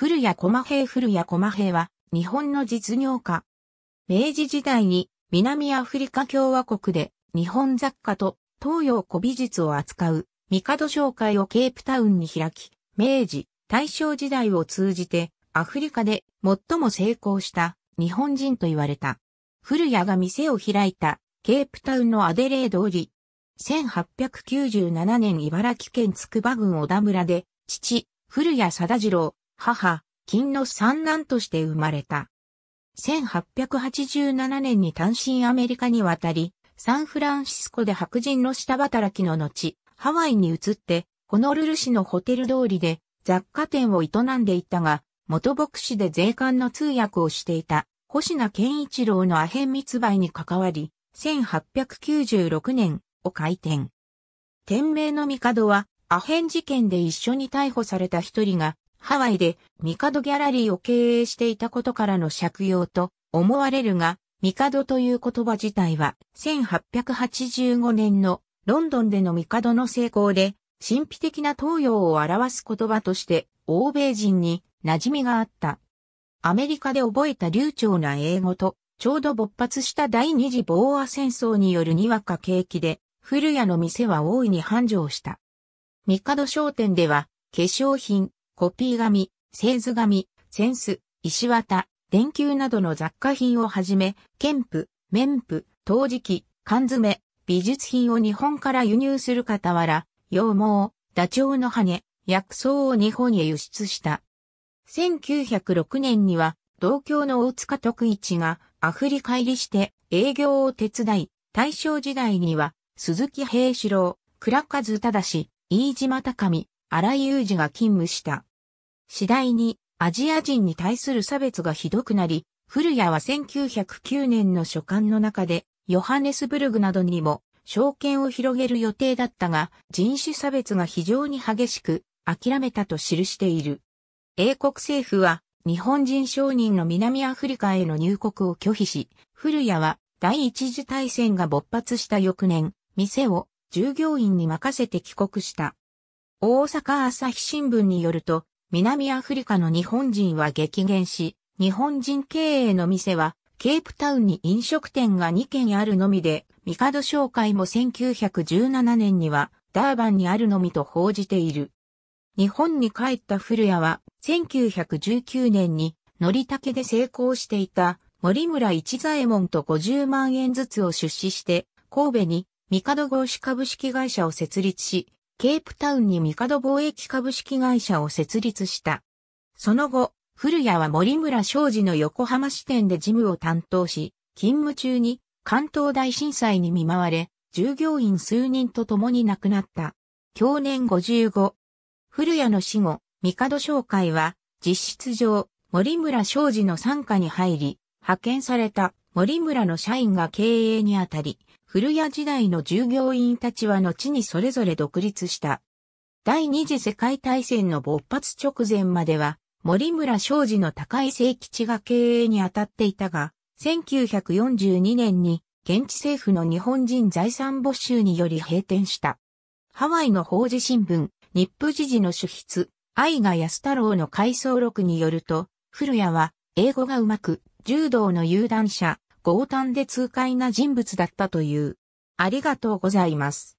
古谷駒平古谷駒平は、日本の実業家。明治時代に、南アフリカ共和国で、日本雑貨と東洋古美術を扱う、帝商会をケープタウンに開き、明治、大正時代を通じて、アフリカで最も成功した日本人と言われた。古谷が店を開いた、ケープタウンのアデレードり、1897年茨城県筑波郡小田村で、父、古谷貞次郎、母、金の三男として生まれた。1887年に単身アメリカに渡り、サンフランシスコで白人の下働きの後、ハワイに移って、ホノルル市のホテル通りで雑貨店を営んでいたが、元牧師で税関の通訳をしていた、星名健一郎のアヘン密売に関わり、1896年を開店。天命の帝は、アヘン事件で一緒に逮捕された一人が、ハワイでミカドギャラリーを経営していたことからの借用と思われるが、ミカドという言葉自体は1885年のロンドンでのミカドの成功で神秘的な東洋を表す言葉として欧米人に馴染みがあった。アメリカで覚えた流暢な英語とちょうど勃発した第二次ボーア戦争によるにわか景気で古屋の店は大いに繁盛した。ミカド商店では化粧品、コピー紙、製図紙、センス、石綿、電球などの雑貨品をはじめ、剣布、綿布、陶磁器、缶詰、美術品を日本から輸入する傍ら、羊毛、ダチョウの羽、薬草を日本へ輸出した。1906年には、同郷の大塚徳一がアフリカ入りして営業を手伝い、大正時代には、鈴木平四郎、倉和し、飯島高見、荒井祐二が勤務した。次第にアジア人に対する差別がひどくなり、古谷は1909年の書簡の中で、ヨハネスブルグなどにも、証券を広げる予定だったが、人種差別が非常に激しく、諦めたと記している。英国政府は、日本人商人の南アフリカへの入国を拒否し、古谷は第一次大戦が勃発した翌年、店を従業員に任せて帰国した。大阪朝日新聞によると、南アフリカの日本人は激減し、日本人経営の店は、ケープタウンに飲食店が2軒あるのみで、帝商会も1917年には、ダーバンにあるのみと報じている。日本に帰った古谷は、1919年に、乗りケで成功していた、森村一左衛門と50万円ずつを出資して、神戸に、帝合資株式会社を設立し、ケープタウンに帝貿易株式会社を設立した。その後、古谷は森村商事の横浜支店で事務を担当し、勤務中に関東大震災に見舞われ、従業員数人と共に亡くなった。去年55。古谷の死後、帝商会は、実質上、森村商事の傘下に入り、派遣された森村の社員が経営にあたり、古屋時代の従業員たちは後にそれぞれ独立した。第二次世界大戦の勃発直前までは、森村昌司の高い聖吉が経営に当たっていたが、1942年に現地政府の日本人財産没収により閉店した。ハワイの法事新聞、日布時事の主筆、愛賀安太郎の回想録によると、古谷は英語がうまく、柔道の有段者、強胆で痛快な人物だったという。ありがとうございます。